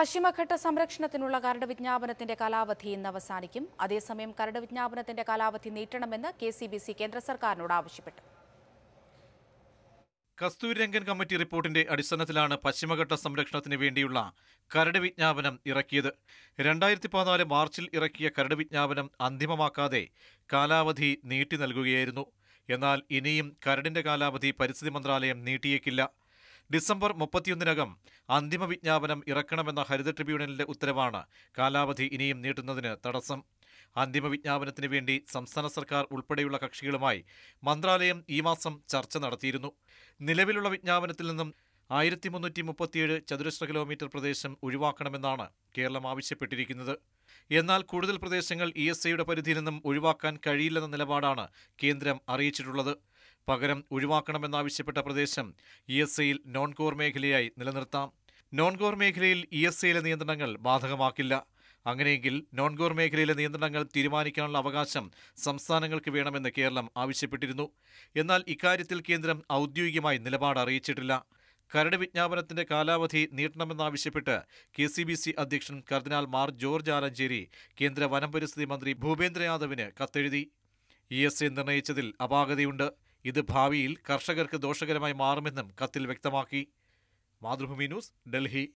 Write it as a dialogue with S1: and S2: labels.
S1: പശ്ചിമഘട്ട സംരക്ഷണത്തിനുള്ള കരട് വിജ്ഞാപനത്തിന്റെ കാലാവധി ഇന്ന് അവസാനിക്കും അതേസമയം കരട് വിജ്ഞാപനത്തിന്റെ കാലാവധി നീട്ടണമെന്ന് കെ സി ബി സി കേന്ദ്ര സർക്കാരിനോട് ആവശ്യപ്പെട്ടു
S2: കസ്തൂരിരംഗൻ കമ്മിറ്റി റിപ്പോർട്ടിന്റെ അടിസ്ഥാനത്തിലാണ് പശ്ചിമഘട്ട സംരക്ഷണത്തിന് വേണ്ടിയുള്ള കരട് വിജ്ഞാപനം ഇറക്കിയത് രണ്ടായിരത്തി പതിനാല് മാർച്ചിൽ ഇറക്കിയ കരട് വിജ്ഞാപനം അന്തിമമാക്കാതെ കാലാവധി നീട്ടി നൽകുകയായിരുന്നു എന്നാൽ ഇനിയും കരടിന്റെ കാലാവധി പരിസ്ഥിതി മന്ത്രാലയം നീട്ടിയേക്കില്ല ഡിസംബർ മുപ്പത്തിയൊന്നിനകം അന്തിമ വിജ്ഞാപനം ഇറക്കണമെന്ന ഹരിത ട്രിബ്യൂണലിന്റെ ഉത്തരവാണ് കാലാവധി ഇനിയും നീട്ടുന്നതിന് തടസ്സം അന്തിമ വിജ്ഞാപനത്തിന് വേണ്ടി സംസ്ഥാന സർക്കാർ ഉൾപ്പെടെയുള്ള കക്ഷികളുമായി മന്ത്രാലയം ഈ മാസം ചർച്ച നടത്തിയിരുന്നു നിലവിലുള്ള വിജ്ഞാപനത്തിൽ നിന്നും ആയിരത്തി മുന്നൂറ്റി മുപ്പത്തിയേഴ് ചതുരശ്ര കിലോമീറ്റർ പ്രദേശം ഒഴിവാക്കണമെന്നാണ് കേരളം ആവശ്യപ്പെട്ടിരിക്കുന്നത് എന്നാൽ കൂടുതൽ പ്രദേശങ്ങൾ ഇ എസ് ഐയുടെ പരിധിയിൽ നിന്നും ഒഴിവാക്കാൻ കഴിയില്ലെന്ന നിലപാടാണ് കേന്ദ്രം അറിയിച്ചിട്ടുള്ളത് പകരം ഒഴിവാക്കണമെന്നാവശ്യപ്പെട്ട പ്രദേശം ഇ എസ് ഐയിൽ നോൺ കോർ മേഖലയായി നിലനിർത്താം നോൺ കോർ മേഖലയിൽ ഇ എസ് ഐയിലെ നിയന്ത്രണങ്ങൾ ബാധകമാക്കില്ല അങ്ങനെയെങ്കിൽ നോൺ കോർ മേഖലയിലെ നിയന്ത്രണങ്ങൾ തീരുമാനിക്കാനുള്ള അവകാശം സംസ്ഥാനങ്ങൾക്ക് വേണമെന്ന് കേരളം ആവശ്യപ്പെട്ടിരുന്നു എന്നാൽ ഇക്കാര്യത്തിൽ കേന്ദ്രം ഔദ്യോഗികമായി നിലപാട് അറിയിച്ചിട്ടില്ല കരട് വിജ്ഞാപനത്തിന്റെ കാലാവധി നീട്ടണമെന്നാവശ്യപ്പെട്ട് കെ സി ബി സി അധ്യക്ഷൻ കർദിനാൾ മാർ ജോർജ് ആലഞ്ചേരി കേന്ദ്ര വനം പരിസ്ഥിതി മന്ത്രി ഭൂപേന്ദ്ര യാദവിന് കത്തെഴുതി ഇ എസ് എ നിർണയിച്ചതിൽ അപാകതയുണ്ട് ഇത് ഭാവിയിൽ കർഷകർക്ക് ദോഷകരമായി മാറുമെന്നും കത്തിൽ വ്യക്തമാക്കി മാതൃഭൂമി ന്യൂസ് ഡൽഹി